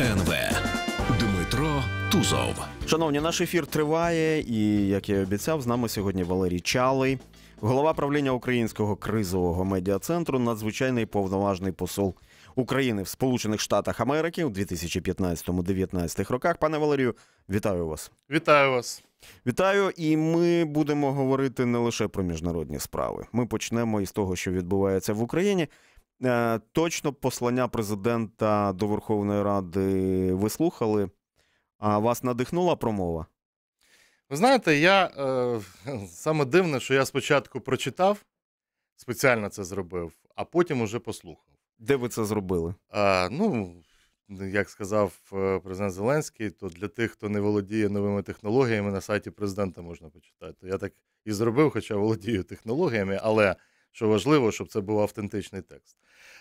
НВ Дмитро Тузов. Шановні, наш ефір триває, і як я і обіцяв, з нами сьогодні Валерій Чалий, голова правління Українського кризового медіа центру, надзвичайний повноважний посол України в Сполучених Штатах Америки у 2015-2019 роках. Пане Валерію, вітаю вас! Вітаю вас! Вітаю, і ми будемо говорити не лише про міжнародні справи. Ми почнемо із того, що відбувається в Україні. Е, точно послання президента до Верховної Ради ви слухали. А вас надихнула промова? Ви знаєте, я е, саме дивне, що я спочатку прочитав, спеціально це зробив, а потім уже послухав. Де ви це зробили? Е, ну, як сказав е, президент Зеленський, то для тих, хто не володіє новими технологіями, на сайті президента можна почитати. То я так і зробив, хоча володію технологіями, але що важливо, щоб це був автентичний текст.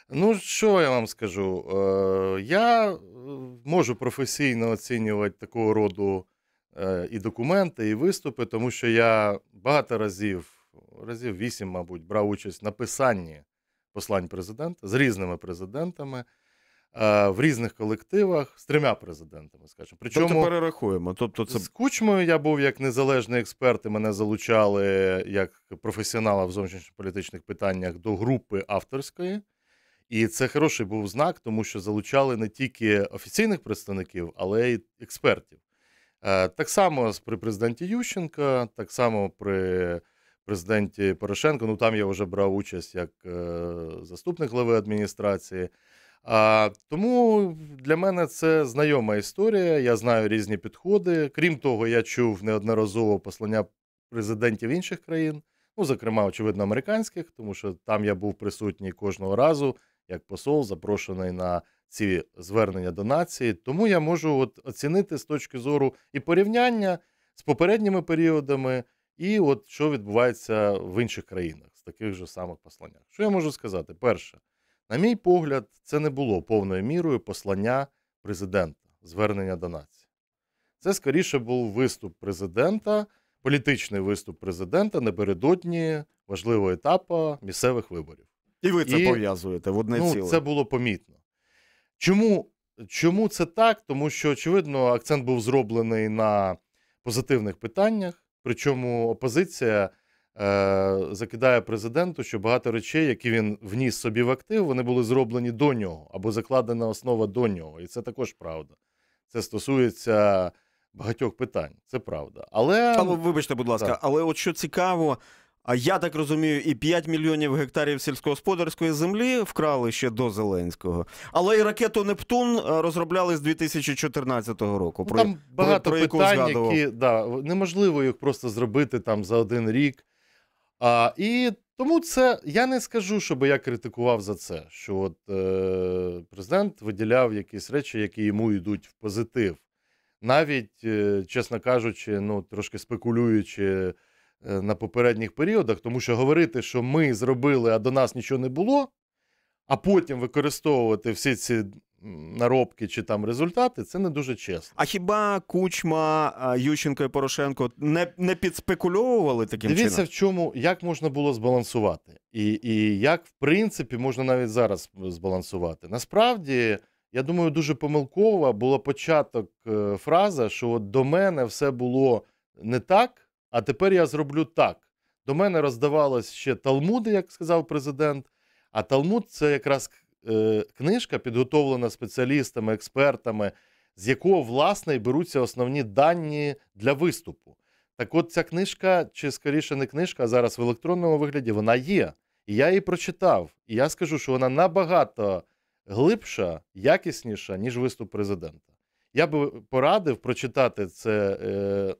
Ну, що я вам скажу? Е, я е, можу професійно оцінювати такого роду е, і документи, і виступи, тому що я багато разів, разів вісім, мабуть, брав участь на писанні послань президента з різними президентами. Е, в різних колективах з трьома президентами, скажімо. Тобто Причому тобто перерахуємо. Тобто, це з кучмою я був як незалежний експерт, і мене залучали як професіонала в зовнішньополітичних питаннях до групи авторської. І це хороший був знак, тому що залучали не тільки офіційних представників, але й експертів. Е, так само при президенті Ющенка, так само при президенті Порошенко. Ну там я вже брав участь як е, заступник глави адміністрації. А, Тому для мене це знайома історія. Я знаю різні підходи. Крім того, я чув неодноразово послання президентів інших країн, ну зокрема, очевидно, американських, тому що там я був присутній кожного разу як посол, запрошений на ці звернення до нації. Тому я можу от оцінити з точки зору і порівняння з попередніми періодами, і от що відбувається в інших країнах з таких же самих посланнях. Що я можу сказати? Перше. На мій погляд, це не було повною мірою послання президента, звернення до нації. Це скоріше був виступ президента, політичний виступ президента напередодні важливого етапу місцевих виборів. І ви це І, пов'язуєте в одне ну, ціле. Це було помітно. Чому чому це так? Тому що, очевидно, акцент був зроблений на позитивних питаннях, причому опозиція Е, закидає президенту, що багато речей, які він вніс собі в актив, вони були зроблені до нього або закладена основа до нього. І це також правда. Це стосується багатьох питань. Це правда. Але, але вибачте, будь ласка, так. але от що цікаво. А я так розумію, і 5 мільйонів гектарів сільськогосподарської землі вкрали ще до Зеленського. Але і ракету Нептун е, розробляли з 2014 року. Ну, про, Там багато про, про питань, які да, неможливо їх просто зробити там за один рік. А, І тому це я не скажу, щоб я критикував за це, що от е, президент виділяв якісь речі, які йому йдуть в позитив. Навіть, е, чесно кажучи, ну трошки спекулюючи е, на попередніх періодах, тому що говорити, що ми зробили, а до нас нічого не було, а потім використовувати всі ці наробки чи там результати, це не дуже чесно. А хіба Кучма, Ющенко і Порошенко не не підспекульовували таким Дивіться, чином? Дивіться, в чому як можна було збалансувати, і і як в принципі можна навіть зараз збалансувати. Насправді, я думаю, дуже помилкова була початок е, фраза, що от до мене все було не так, а тепер я зроблю так. До мене роздавалось ще Талмуди, як сказав президент. А Талмуд це якраз Е, книжка підготовлена спеціалістами, експертами, з якого власне і беруться основні дані для виступу. Так, от ця книжка, чи скоріше не книжка, а зараз в електронному вигляді вона є. І я її прочитав. І я скажу, що вона набагато глибша, якісніша, ніж виступ президента. Я би порадив прочитати це. Е,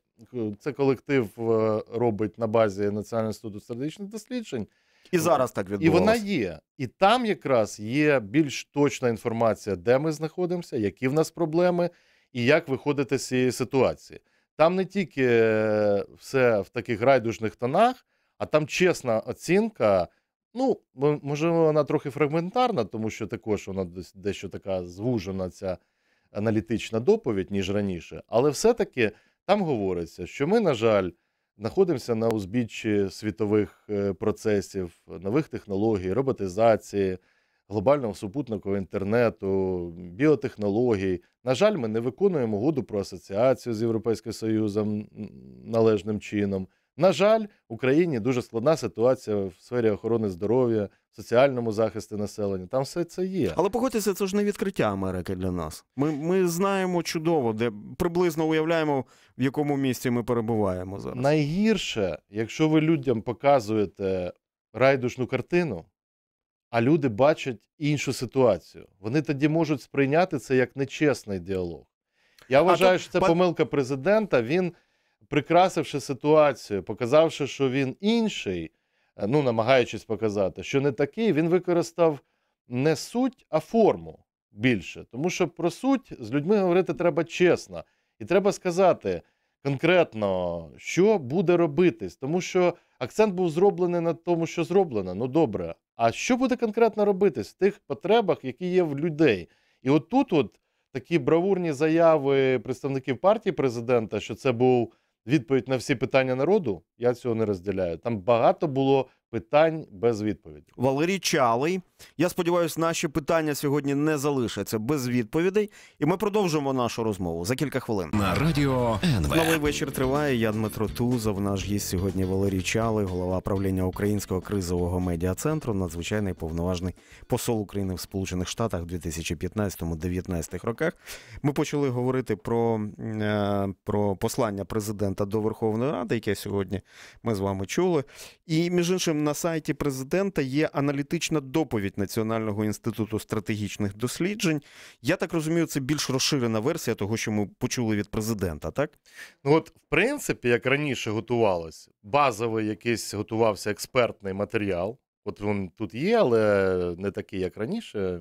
це колектив е, робить на базі Національного інституту стратегічних досліджень. І зараз так відбувалося. І вона є. І там якраз є більш точна інформація, де ми знаходимося, які в нас проблеми і як виходити з цієї ситуації. Там не тільки е, все в таких райдужних тонах, а там чесна оцінка. Ну, можливо, вона трохи фрагментарна, тому що також вона дещо така звужена ця аналітична доповідь, ніж раніше. Але все-таки там говориться, що ми, на жаль знаходимося на узбіччі світових е, процесів, нових технологій, роботизації, глобального супутникового інтернету, біотехнологій. На жаль, ми не виконуємо угоду про асоціацію з Європейським Союзом належним чином. На жаль, в Україні дуже складна ситуація в сфері охорони здоров'я, соціальному захисті населення. Там все це є. Але погодьтеся, це ж не відкриття Америки для нас. Ми ми знаємо чудово, де приблизно уявляємо, в якому місці ми перебуваємо зараз. Найгірше, якщо ви людям показуєте райдушну картину, а люди бачать іншу ситуацію. Вони тоді можуть сприйняти це як нечесний діалог. Я вважаю, а що це пан... помилка президента. Він прикрасивши ситуацію, показавши, що він інший, е, ну намагаючись показати, що не такий, він використав не суть, а форму більше. Тому що про суть з людьми говорити треба чесно, і треба сказати конкретно, що буде робитись, тому що акцент був зроблений на тому, що зроблено. Ну добре. А що буде конкретно робитись в тих потребах, які є в людей? І отут, от такі бравурні заяви представників партії президента, що це був відповідь на всі питання народу, я цього не розділяю. Там багато було Питань без відповіді Валерій Чалий. Я сподіваюся, наші питання сьогодні не залишаться без відповідей, і ми продовжимо нашу розмову за кілька хвилин. На радіо НВ. Новий вечір триває. Я Дмитро Тузов. Наш гість сьогодні Валерій Чалий, голова правління Українського кризового медіа центру, надзвичайний повноважний посол України в Сполучених Штатах в 2015-2019 роках. Ми почали говорити про, е, про послання президента до Верховної Ради, яке сьогодні ми з вами чули, і між іншим на сайті президента є аналітична доповідь Національного інституту стратегічних досліджень. Я так розумію, це більш розширена версія того, що ми почули від президента. Так, ну от, в принципі, як раніше готувалось, базовий якийсь готувався експертний матеріал. От він тут є, але не такий, як раніше,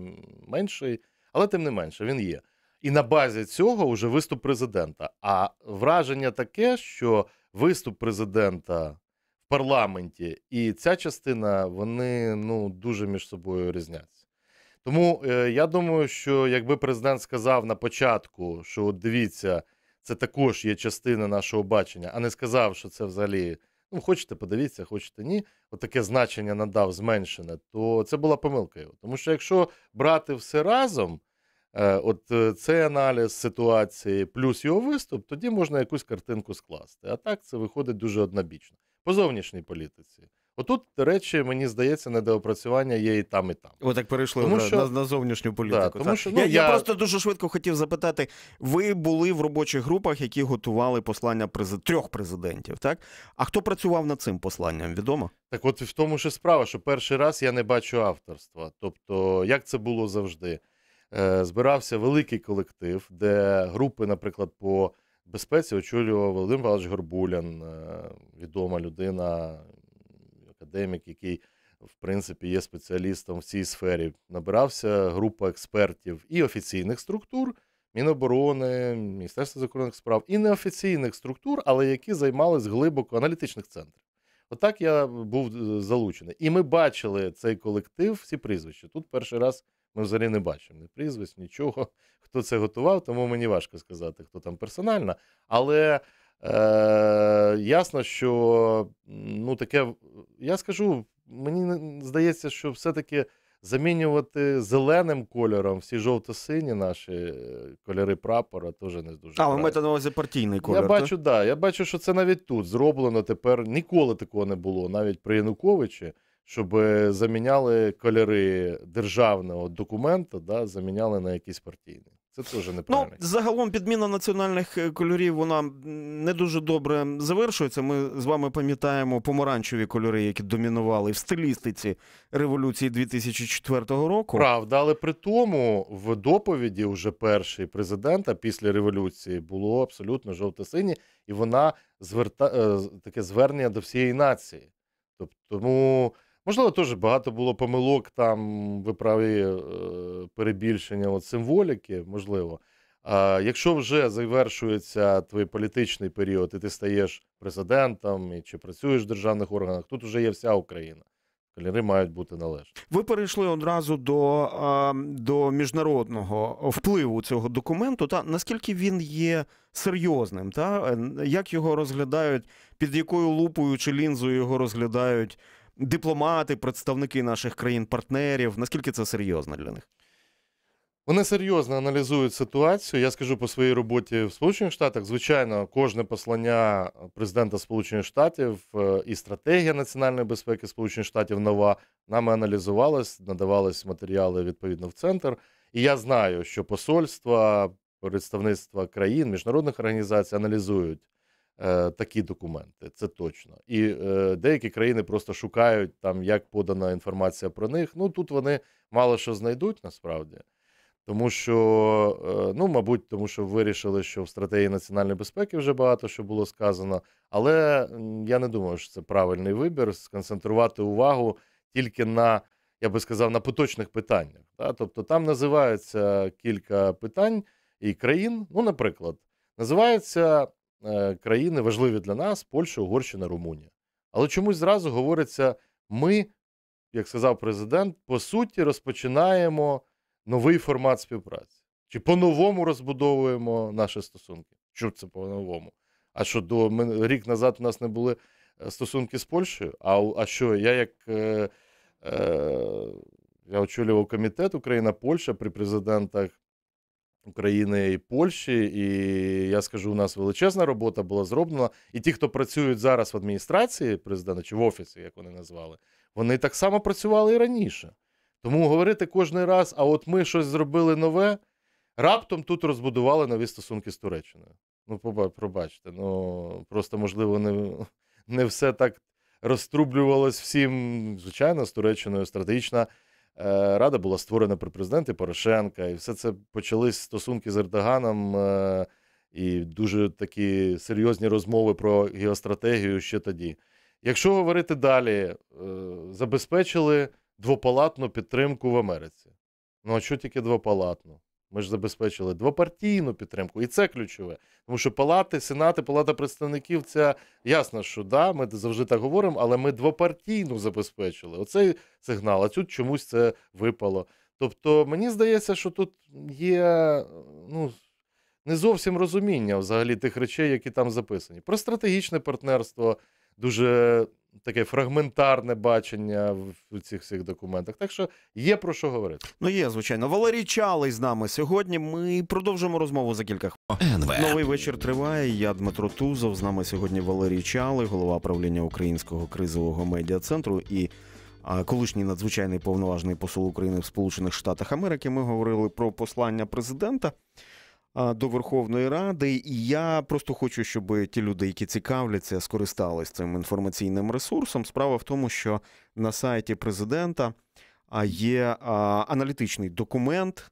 менший, але тим не менше, він є. І на базі цього вже виступ президента. А враження таке, що виступ президента парламенті, і ця частина вони ну дуже між собою різняться. Тому е, я думаю, що якби президент сказав на початку, що от дивіться, це також є частина нашого бачення, а не сказав, що це взагалі ну хочете, подивіться, хочете ні. Отаке от значення надав зменшене, то це була помилка його. Тому що якщо брати все разом. Е, от е, цей аналіз ситуації, плюс його виступ, тоді можна якусь картинку скласти. А так це виходить дуже однобічно по зовнішній політиці. Отут, до речі, мені здається, недоопрацювання є і там, і там. Ви так перейшли тому що... на, на зовнішню політику. Да, тому Що, ну, я, я... я просто дуже швидко хотів запитати: ви були в робочих групах, які готували послання презид... трьох президентів, так? А хто працював над цим посланням? Відомо? Так, от в тому ж справа, що перший раз я не бачу авторства. Тобто, як це було завжди? Е, збирався великий колектив, де групи, наприклад, по безпеці очолював Володимир Павлович Горбулян, е, відома людина, академік, який, в принципі, є спеціалістом в цій сфері. Набирався група експертів і офіційних структур. Міноборони, Міністерства закордонних справ і неофіційних структур, але які займались глибоко аналітичних центрів. Отак я був е, залучений. І ми бачили цей колектив, всі прізвища. Тут перший раз ми взагалі не бачимо ні прізвищ, нічого. Хто це готував, тому мені важко сказати, хто там персонально. Але е, ясно, що ну таке, я скажу, мені здається, що все-таки замінювати зеленим кольором всі жовто-сині наші е, кольори прапора теж не дуже. А, ви маєте на увазі партійний кольор. Я бачу, Да, я бачу, що це навіть тут зроблено тепер. Ніколи такого не було, навіть при Януковичі щоб е, заміняли кольори державного документа, да, заміняли на якісь партійний. Це теж ну, неправильно. Ну, загалом підміна національних е, кольорів вона не дуже добре завершується. Ми з вами пам'ятаємо помаранчеві кольори, які домінували в стилістиці революції 2004 року. Правда, але при тому в доповіді вже перший президента після революції було абсолютно жовто сині і вона зверта е, таке звернення до всієї нації. Тобто, тому. Можливо, теж багато було помилок там виправі е, перебільшення от символіки, можливо. А Якщо вже завершується твій політичний період, і ти стаєш президентом і чи працюєш в державних органах, тут вже є вся Україна. Кольори мають бути належні. Ви перейшли одразу до до міжнародного впливу цього документу. Та наскільки він є серйозним? Та е, як його розглядають, під якою лупою чи лінзою його розглядають дипломати, представники наших країн-партнерів? Наскільки це серйозно для них? Вони серйозно аналізують ситуацію. Я скажу по своїй роботі в Сполучених Штатах. Звичайно, кожне послання президента Сполучених Штатів е, і стратегія національної безпеки Сполучених Штатів нова нами аналізувалась, надавались матеріали відповідно в центр. І я знаю, що посольства, представництва країн, міжнародних організацій аналізують е, такі документи, це точно. І е, деякі країни просто шукають там, як подана інформація про них. Ну тут вони мало що знайдуть насправді, тому що, е, ну мабуть, тому що вирішили, що в стратегії національної безпеки вже багато що було сказано. Але я не думаю, що це правильний вибір сконцентрувати увагу тільки на. Я би сказав, на поточних питаннях. Да? Тобто там називаються кілька питань і країн. Ну, наприклад, називається Е, країни важливі для нас: Польща, Угорщина, Румунія. Але чомусь зразу говориться, ми, як сказав президент, по суті розпочинаємо новий формат співпраці. Чи по-новому розбудовуємо наші стосунки? Що це по-новому? А що до рік назад у нас не були е, стосунки з Польщею? А а що я як е, е, я очолював комітет Україна-Польща при президентах України і Польщі, і я скажу, у нас величезна робота була зроблена. І ті, хто працюють зараз в адміністрації президента чи в офісі, як вони назвали, вони так само працювали і раніше. Тому говорити кожен раз, а от ми щось зробили нове, раптом тут розбудували нові стосунки з Туреччиною. Ну, пробачте, ну просто можливо не, не все так розтрублювалось всім. Звичайно, з Туреччиною стратегічна. Е, рада була створена при президенті Порошенка, і все це почались стосунки з Ердоганом е, і дуже такі серйозні розмови про геостратегію ще тоді. Якщо говорити далі, е, забезпечили двопалатну підтримку в Америці. Ну а що тільки двопалатну? Ми ж забезпечили двопартійну підтримку, і це ключове. Тому що палати, сенати, палата представників це ясно, що да, ми завжди так говоримо, але ми двопартійну забезпечили. Оцей сигнал, а тут чомусь це випало. Тобто, мені здається, що тут є ну, не зовсім розуміння взагалі тих речей, які там записані. Про стратегічне партнерство дуже таке фрагментарне бачення в цих всіх документах. Так що є про що говорити. Ну є, звичайно. Валерій Чалий з нами сьогодні. Ми продовжимо розмову за кілька хвилин. Новий вечір триває. Я Дмитро Тузов. З нами сьогодні Валерій Чалий, голова правління Українського кризового медіа центру і. Колишній надзвичайний повноважний посол України в Сполучених Штатах Америки ми говорили про послання президента до Верховної Ради. І я просто хочу, щоб ті люди, які цікавляться, скористались цим інформаційним ресурсом. Справа в тому, що на сайті президента є аналітичний документ.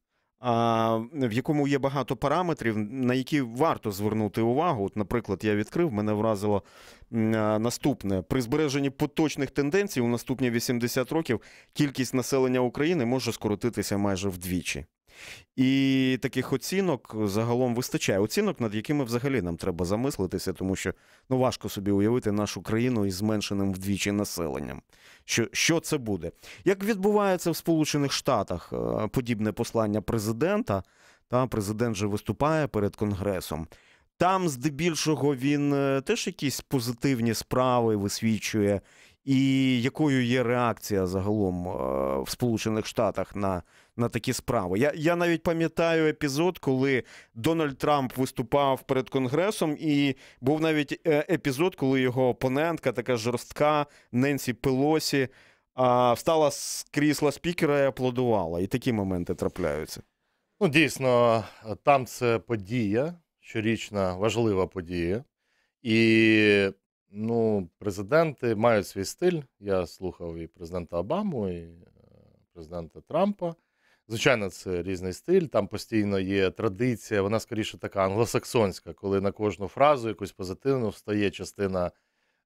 В якому є багато параметрів, на які варто звернути увагу. От, наприклад, я відкрив, мене вразило наступне: при збереженні поточних тенденцій у наступні 80 років кількість населення України може скоротитися майже вдвічі. І таких оцінок загалом вистачає оцінок, над якими взагалі нам треба замислитися, тому що ну важко собі уявити нашу країну із зменшеним вдвічі населенням. Що що це буде? Як відбувається в Сполучених Штатах е, подібне послання президента? Та президент же виступає перед конгресом. Там, здебільшого, він е, теж якісь позитивні справи висвічує, і якою є реакція загалом е, в Сполучених Штатах на на такі справи. Я я навіть пам'ятаю епізод, коли Дональд Трамп виступав перед Конгресом, і був навіть е, епізод, коли його опонентка, така жорстка Ненсі Пелосі, а, встала з крісла спікера і аплодувала. І такі моменти трапляються. Ну, дійсно, там це подія, щорічна важлива подія. І ну, президенти мають свій стиль. Я слухав і президента Обаму, і е, президента Трампа. Звичайно, це різний стиль, там постійно є традиція, вона скоріше така англосаксонська, коли на кожну фразу якусь позитивну встає частина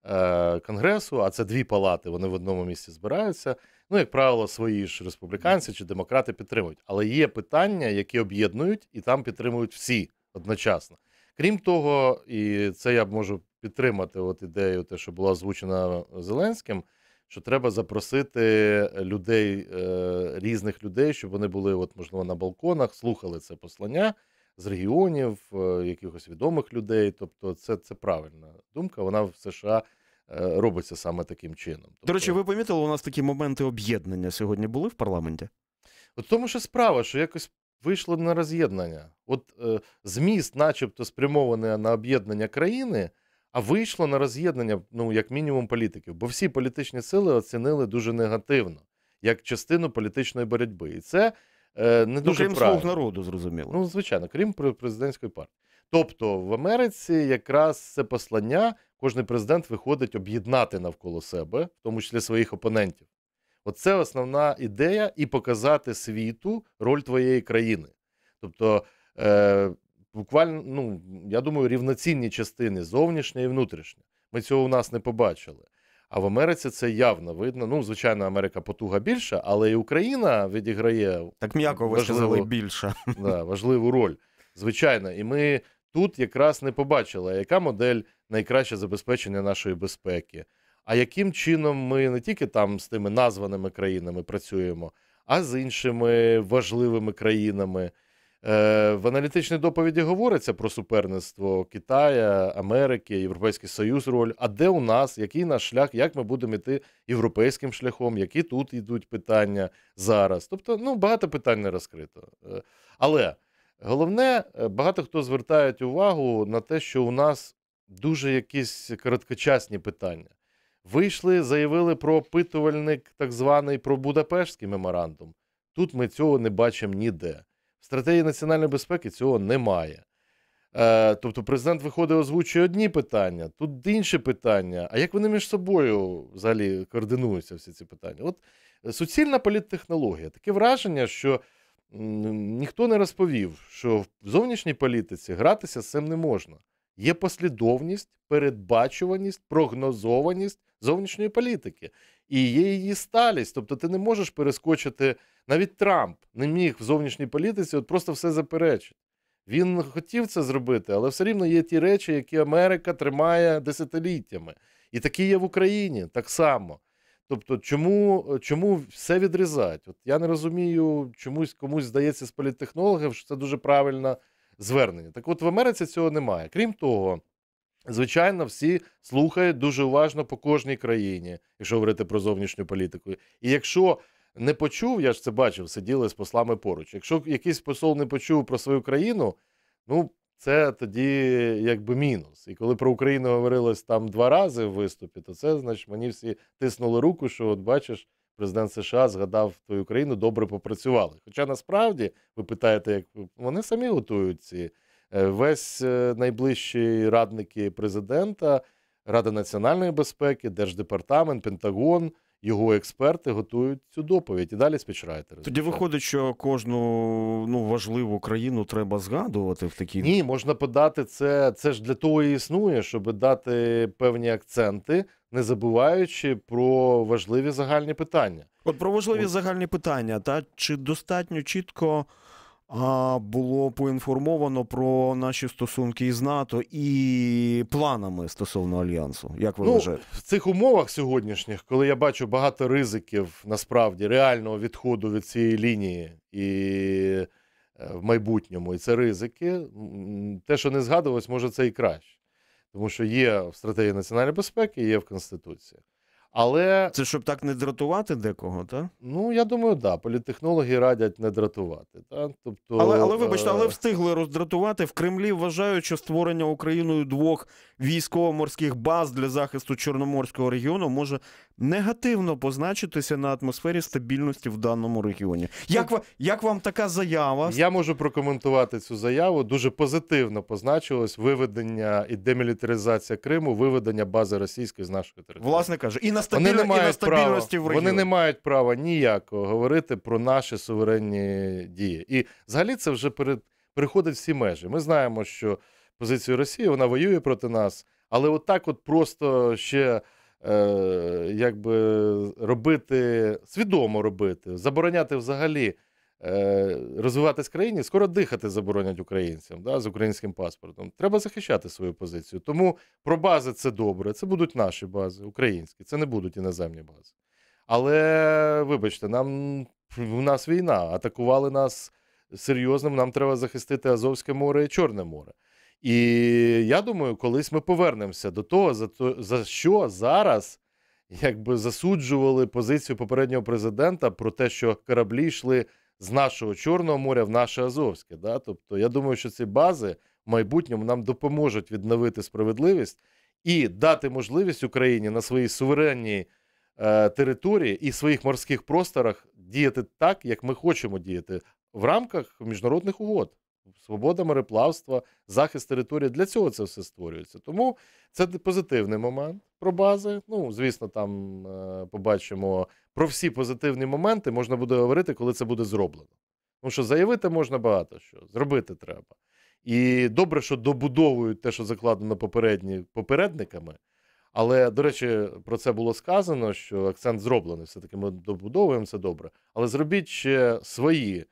е, конгресу, а це дві палати, вони в одному місці збираються. Ну, як правило, свої ж республіканці чи демократи підтримують. Але є питання, які об'єднують і там підтримують всі одночасно. Крім того, і це я б можу підтримати от ідею, те, що була озвучена Зеленським що треба запросити е, людей, е, різних людей, щоб вони були, от можливо, на балконах, слухали це послання з регіонів, е, якихось відомих людей. Тобто, це це правильна думка. Вона в США. Робиться саме таким чином. Тобто... До речі, тобто ви помітили, у нас такі моменти об'єднання сьогодні були в парламенті? От тому що справа, що якось вийшло на роз'єднання. От е, зміст, начебто, спрямований на об'єднання країни, а вийшло на роз'єднання, ну як мінімум, політиків, бо всі політичні сили оцінили дуже негативно як частину політичної боротьби. І це е, не ну, дуже крім правильно. слуг народу, зрозуміло. Ну, звичайно, крім президентської партії. Тобто в Америці якраз це послання кожен президент виходить об'єднати навколо себе, в тому числі своїх опонентів. Оце основна ідея, і показати світу роль твоєї країни. Тобто е, буквально, ну я думаю, рівноцінні частини зовнішня і внутрішня. Ми цього у нас не побачили. А в Америці це явно видно. Ну, звичайно, Америка потуга більша, але і Україна відіграє так м'яко важливу, більше. Да, важливу роль. Звичайно, і ми тут якраз не побачили, яка модель найкраще забезпечення нашої безпеки. А яким чином ми не тільки там з тими названими країнами працюємо, а з іншими важливими країнами. Е, в аналітичній доповіді говориться про суперництво Китая, Америки, Європейський Союз, роль. А де у нас, який наш шлях, як ми будемо йти європейським шляхом, які тут йдуть питання зараз? Тобто, ну багато питань не розкрито. Е, але головне, е, багато хто звертає увагу на те, що у нас дуже якісь короткочасні питання. Вийшли, заявили про опитувальник, так званий про Будапештський меморандум. Тут ми цього не бачимо ніде. В стратегії національної безпеки цього немає. Е, Тобто, президент виходить, озвучує одні питання, тут інші питання. А як вони між собою взагалі координуються всі ці питання? От е, суцільна політтехнологія. Таке враження, що ніхто не розповів, що в зовнішній політиці гратися з цим не можна. Є послідовність, передбачуваність, прогнозованість зовнішньої політики і є її сталість. Тобто, ти не можеш перескочити. Навіть Трамп не міг в зовнішній політиці от просто все заперечити. Він хотів це зробити, але все рівно є ті речі, які Америка тримає десятиліттями. І такі є в Україні так само. Тобто, чому чому все відрізати? От Я не розумію, чомусь комусь здається з політтехнологів, що це дуже правильне звернення. Так от в Америці цього немає. Крім того, звичайно, всі слухають дуже уважно по кожній країні, якщо говорити про зовнішню політику. І якщо не почув, я ж це бачив, сиділи з послами поруч. Якщо якийсь посол не почув про свою країну, ну це тоді якби мінус. І коли про Україну говорилось там два рази в виступі, то це значить мені всі тиснули руку, що от бачиш. Президент США згадав твою країну, добре попрацювали. Хоча насправді ви питаєте, як вони самі готують ці е, весь е, найближчі радники президента, Рада національної безпеки, Держдепартамент, Пентагон його експерти готують цю доповідь і далі спічрайтери. Тоді виходить, що кожну ну важливу країну треба згадувати в такій ні, можна подати це. Це ж для того і існує, щоб дати певні акценти, не забуваючи про важливі загальні питання. От про важливі От... загальні питання, та чи достатньо чітко. А було поінформовано про наші стосунки із НАТО і планами стосовно альянсу. Як ви ну, вважаєте? в цих умовах сьогоднішніх, коли я бачу багато ризиків насправді реального відходу від цієї лінії і е, в майбутньому, і це ризики, те, що не згадувалось, може це і краще, тому що є в стратегії національної безпеки, є в конституції. Але це щоб так не дратувати декого, так? Ну я думаю, да. Політехнологи радять не дратувати. Та? Тобто, але але вибачте, е, але встигли роздратувати в Кремлі. Вважають, що створення Україною двох військово-морських баз для захисту чорноморського регіону може негативно позначитися на атмосфері стабільності в даному регіоні. Як ва як вам така заява? Я можу прокоментувати цю заяву. Дуже позитивно позначилось виведення і демілітаризація Криму, виведення бази російської з нашої території. Власне каже, і на вони не мають і на стабільності права. в регіоні. Вони не мають права ніякого говорити про наші суверенні дії. І взагалі це вже перед переходить всі межі. Ми знаємо, що позицію Росії вона воює проти нас, але отак, от, просто ще. Е, Якби робити свідомо робити, забороняти взагалі Е, розвиватись країні, скоро дихати заборонять українцям да, з українським паспортом. Треба захищати свою позицію. Тому про бази це добре. Це будуть наші бази, українські, це не будуть іноземні бази. Але вибачте, нам у нас війна, атакували нас серйозним, Нам треба захистити Азовське море і Чорне море. І я думаю, колись ми повернемося до того, за то, за що зараз якби засуджували позицію попереднього президента про те, що кораблі йшли з нашого Чорного моря в наше Азовське. Да? Тобто, я думаю, що ці бази в майбутньому нам допоможуть відновити справедливість і дати можливість Україні на своїй суверенній е, території і своїх морських просторах діяти так, як ми хочемо діяти в рамках міжнародних угод. Свобода мореплавства, захист території для цього це все створюється. Тому це позитивний момент про бази. Ну звісно, там е, побачимо про всі позитивні моменти можна буде говорити, коли це буде зроблено. Тому що заявити можна багато що, зробити треба. І добре, що добудовують те, що закладено попередні попередниками. Але, до речі, про це було сказано, що акцент зроблений. Все-таки ми добудовуємо це добре. Але зробіть ще свої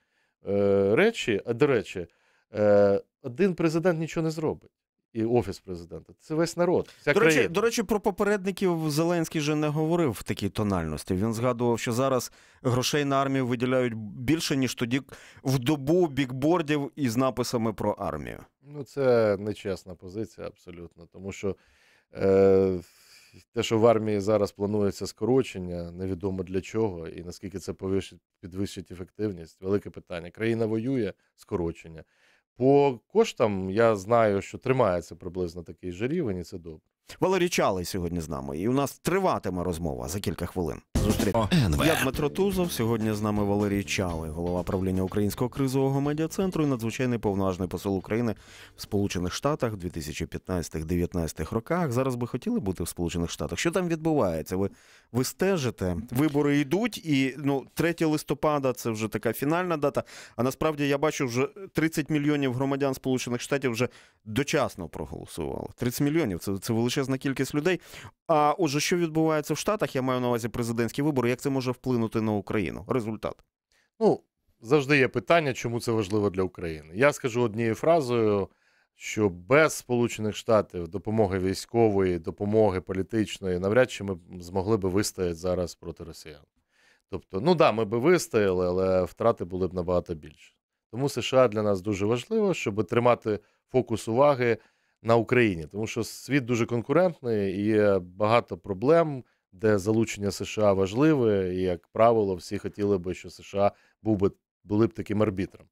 е, речі. Е, до речі, е, один президент нічого не зробить і офіс президента. Це весь народ. Вся до речі, до речі, про попередників Зеленський вже не говорив в такій тональності. Він згадував, що зараз грошей на армію виділяють більше ніж тоді в добу бікбордів із написами про армію. Ну це нечесна позиція, абсолютно, тому що. Е... Те, що в армії зараз планується скорочення, невідомо для чого, і наскільки це підвищить ефективність, велике питання. Країна воює скорочення. По коштам я знаю, що тримається приблизно такий же рівень, і це добре. Валерій Чалий сьогодні з нами, і у нас триватиме розмова за кілька хвилин зустріти. НВ. Я Дмитро Тузов. Сьогодні з нами Валерій Чали, голова правління Українського кризового медіа-центру і надзвичайний повноважний посол України в Сполучених Штатах в 2015-19 роках. Зараз би хотіли бути в Сполучених Штатах. Що там відбувається? Ви ви стежите? Вибори йдуть, і ну 3 листопада це вже така фінальна дата. А насправді я бачу, вже 30 мільйонів громадян Сполучених Штатів вже дочасно проголосували. 30 мільйонів це, це величезна кількість людей. А отже, що відбувається в Штатах, я маю на увазі президентські вибори, як це може вплинути на Україну? Результат? Ну, завжди є питання, чому це важливо для України. Я скажу однією фразою, що без Сполучених Штатів допомоги військової, допомоги політичної, навряд чи ми змогли би вистояти зараз проти росіян. Тобто, ну да, ми би вистояли, але втрати були б набагато більше. Тому США для нас дуже важливо, щоб тримати фокус уваги на Україні, тому що світ дуже конкурентний, є багато проблем, де залучення США важливе, і як правило, всі хотіли би, що США був би були б таким арбітром.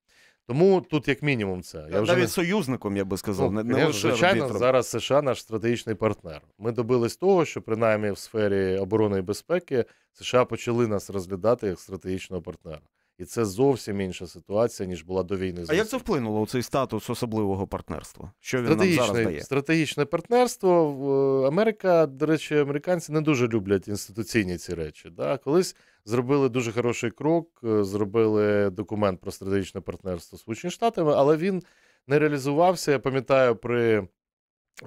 Тому тут, як мінімум, це я навіть не... союзником я би сказав, ну, не, не звичайно. Арбітром. Зараз США наш стратегічний партнер. Ми добились того, що принаймні в сфері оборони і безпеки США почали нас розглядати як стратегічного партнера і це зовсім інша ситуація ніж була до війни. А як це вплинуло у цей статус особливого партнерства? Що він нам зараз дає? стратегічне партнерство е, Америка, до речі, американці не дуже люблять інституційні ці речі. Да? Колись зробили дуже хороший крок, е, зробили документ про стратегічне партнерство з Сполученими Штатами, але він не реалізувався. Я пам'ятаю, при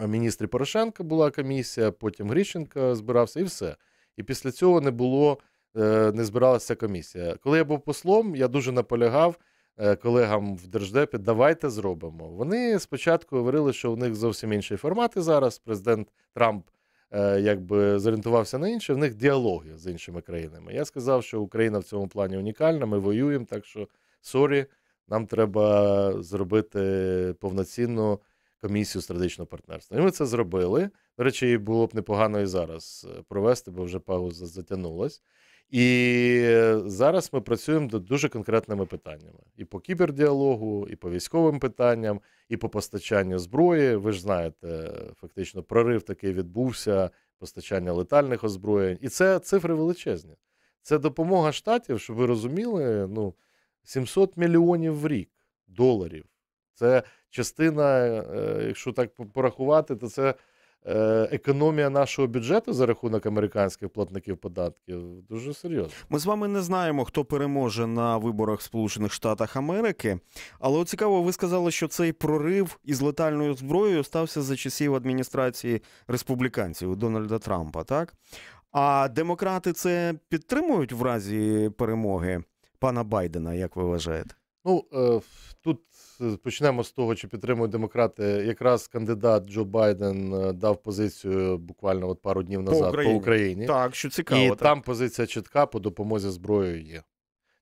е, міністрі Порошенка була комісія, потім Гріщенка збирався, і все. І після цього не було. Е, не збиралася комісія. Коли я був послом, я дуже наполягав е, колегам в держдепі, давайте зробимо. Вони спочатку говорили, що у них зовсім інші формати зараз. Президент Трамп е, якби зорієнтувався на інше, в них діалоги з іншими країнами. Я сказав, що Україна в цьому плані унікальна, ми воюємо, так що сорі, нам треба зробити повноцінну. Комісію стратегічного партнерства. І ми це зробили. До речі, було б непогано і зараз провести, бо вже пауза затянулась. І зараз ми працюємо над дуже конкретними питаннями: і по кібердіалогу, і по військовим питанням, і по постачанню зброї. Ви ж знаєте, фактично прорив такий відбувся, постачання летальних озброєнь. І це цифри величезні. Це допомога штатів, щоб ви розуміли, ну 700 мільйонів в рік доларів. Це частина, е, якщо так порахувати, то це Е, економія нашого бюджету за рахунок американських платників податків дуже серйозно. Ми з вами не знаємо, хто переможе на виборах в Сполучених Штатах Америки, але цікаво, ви сказали, що цей прорив із летальною зброєю стався за часів адміністрації республіканців Дональда Трампа, так? А демократи це підтримують в разі перемоги пана Байдена, як ви вважаєте? Ну е, тут е, почнемо з того, чи підтримують демократи. Якраз кандидат Джо Байден е, дав позицію буквально от пару днів назад по Україні. По Україні. Так, що цікаво. І так. там позиція чітка по допомозі зброєю є.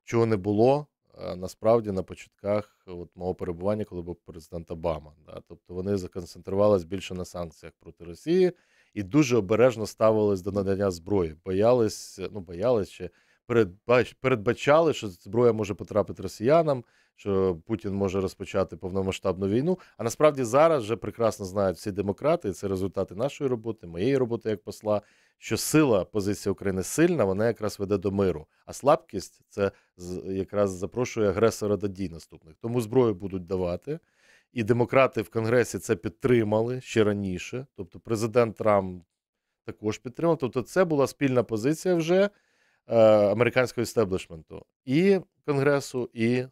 Чого не було насправді на початках от мого перебування, коли був президент Обама. Да? Тобто вони законцентрувалися більше на санкціях проти Росії і дуже обережно ставились до надання зброї. Боялись, ну боялись ще передбач... передбачали, що зброя може потрапити росіянам, що Путін може розпочати повномасштабну війну. А насправді зараз вже прекрасно знають всі демократи, і це результати нашої роботи, моєї роботи як посла. Що сила позиції України сильна, вона якраз веде до миру, а слабкість це якраз запрошує агресора до дій наступних. Тому зброю будуть давати. І демократи в Конгресі це підтримали ще раніше. Тобто, президент Трамп також підтримав. Тобто, це була спільна позиція вже. Е, американського істеблішменту і Конгресу, і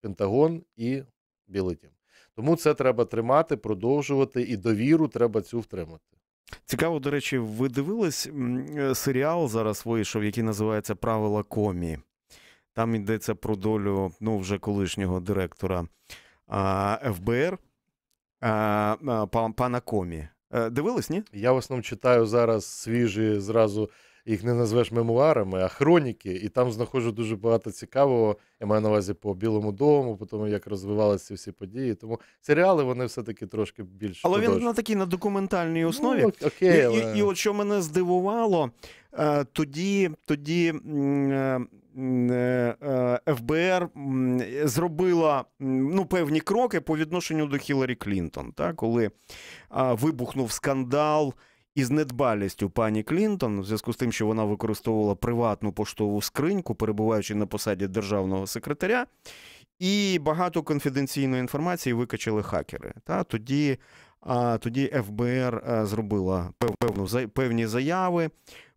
Пентагон, і Білий Дім. Тому це треба тримати, продовжувати, і довіру треба цю втримати. Цікаво, до речі, ви дивились е, серіал зараз вийшов, який називається Правила комі. Там йдеться про долю ну, вже колишнього директора а, ФБР а, пана Комі. Е, дивились, ні? Я в основному читаю зараз свіжі зразу їх не назвеш мемуарами, а хроніки. І там знаходжу дуже багато цікавого. Я маю на увазі по Білому дому, по тому як розвивалися всі події. Тому серіали вони все-таки трошки більш Але подовжні. він на такій на документальній ну, основі. Ну, окей, і, але... і, і от що мене здивувало, е, тоді, тоді. Е, е, ФБР зробила ну, певні кроки по відношенню до Хіларі Клінтон, так, коли вибухнув скандал. Із недбалістю пані Клінтон, в зв'язку з тим, що вона використовувала приватну поштову скриньку, перебуваючи на посаді державного секретаря, і багато конфіденційної інформації викачали хакери. Та тоді а, тоді ФБР е, зробила певну певні заяви.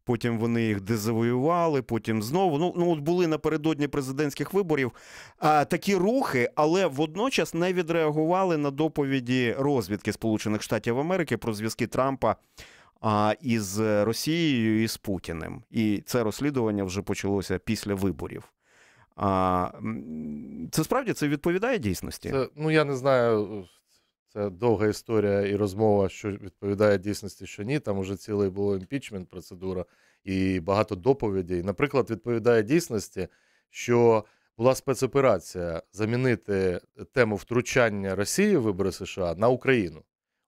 Потім вони їх дезавоювали, потім знову. Ну ну от були напередодні президентських виборів а, такі рухи, але водночас не відреагували на доповіді розвідки Сполучених Штатів Америки про зв'язки Трампа а із Росією і з Путіним. І це розслідування вже почалося після виборів. А, Це справді це відповідає дійсності? Це, Ну я не знаю. Це довга історія і розмова, що відповідає дійсності, що ні. Там уже цілий було імпічмент, процедура і багато доповідей. Наприклад, відповідає дійсності, що була спецоперація замінити тему втручання Росії в вибори США на Україну.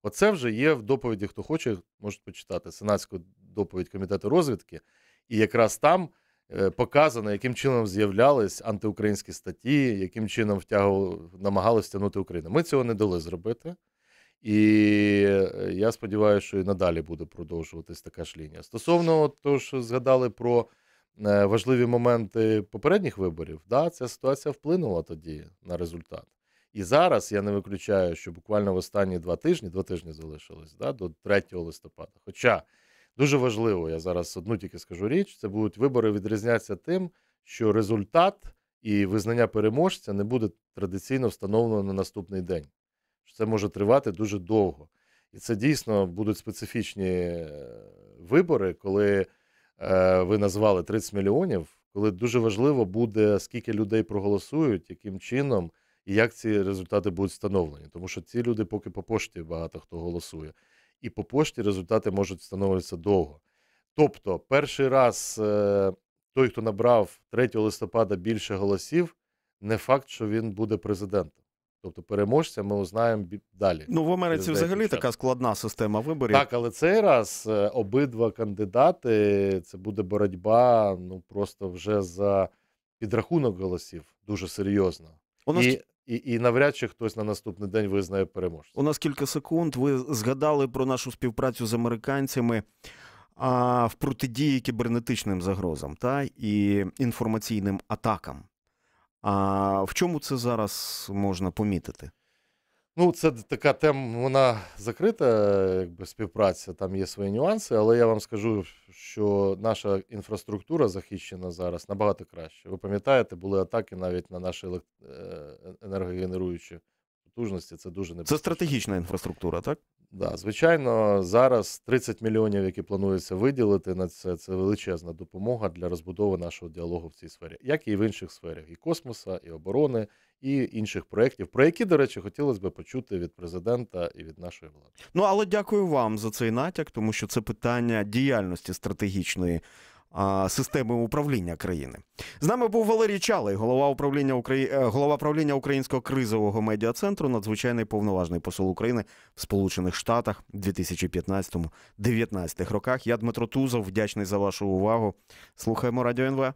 Оце вже є в доповіді, хто хоче, може почитати Сенатську доповідь комітету розвідки, і якраз там е, показано, яким чином з'являлись антиукраїнські статті, яким чином втягували, намагалися втягнути Україну. Ми цього не дали зробити. І е, я сподіваюся, що і надалі буде продовжуватись така ж лінія. Стосовно того, що згадали про е, важливі моменти попередніх виборів, да, ця ситуація вплинула тоді на результат. І зараз я не виключаю, що буквально в останні два тижні, два тижні залишилось да, до 3 листопада. Хоча дуже важливо, я зараз одну тільки скажу річ: це будуть вибори відрізнятися тим, що результат і визнання переможця не буде традиційно встановлено на наступний день. Це може тривати дуже довго. І це дійсно будуть специфічні е, вибори, коли е, ви назвали 30 мільйонів, коли дуже важливо буде, скільки людей проголосують, яким чином, і як ці результати будуть встановлені. Тому що ці люди, поки по пошті багато хто голосує, і по пошті результати можуть встановлюватися довго. Тобто, перший раз е, той, хто набрав 3 листопада більше голосів, не факт, що він буде президентом. Тобто переможця ми узнаємо далі. Ну в Америці взагалі час. така складна система виборів. Так, але цей раз е, обидва кандидати це буде боротьба. Ну просто вже за підрахунок голосів дуже серйозно. У І і і навряд чи хтось на наступний день визнає переможця. У нас кілька секунд. Ви згадали про нашу співпрацю з американцями а, в протидії кібернетичним загрозам та і інформаційним атакам. А в чому це зараз можна помітити? Ну, це така тема, вона закрита, якби співпраця, там є свої нюанси, але я вам скажу, що наша інфраструктура захищена зараз набагато краще. Ви пам'ятаєте, були атаки навіть на наші е, енергогенеруючі потужності. Це дуже не Це стратегічна інфраструктура, так? Да, звичайно, зараз 30 мільйонів, які планується виділити на це, це величезна допомога для розбудови нашого діалогу в цій сфері, як і в інших сферах, і космоса, і оборони, і інших проєктів, про які, до речі, хотілося б почути від президента і від нашої влади. Ну але дякую вам за цей натяк, тому що це питання діяльності стратегічної системи управління країни. З нами був Валерій Чалий, голова управління Украї... Е, голова правління Українського кризового медіа центру, надзвичайний повноважний посол України в Сполучених Штатах 2015-2019 роках. Я Дмитро Тузов вдячний за вашу увагу. Слухаємо радіо НВ.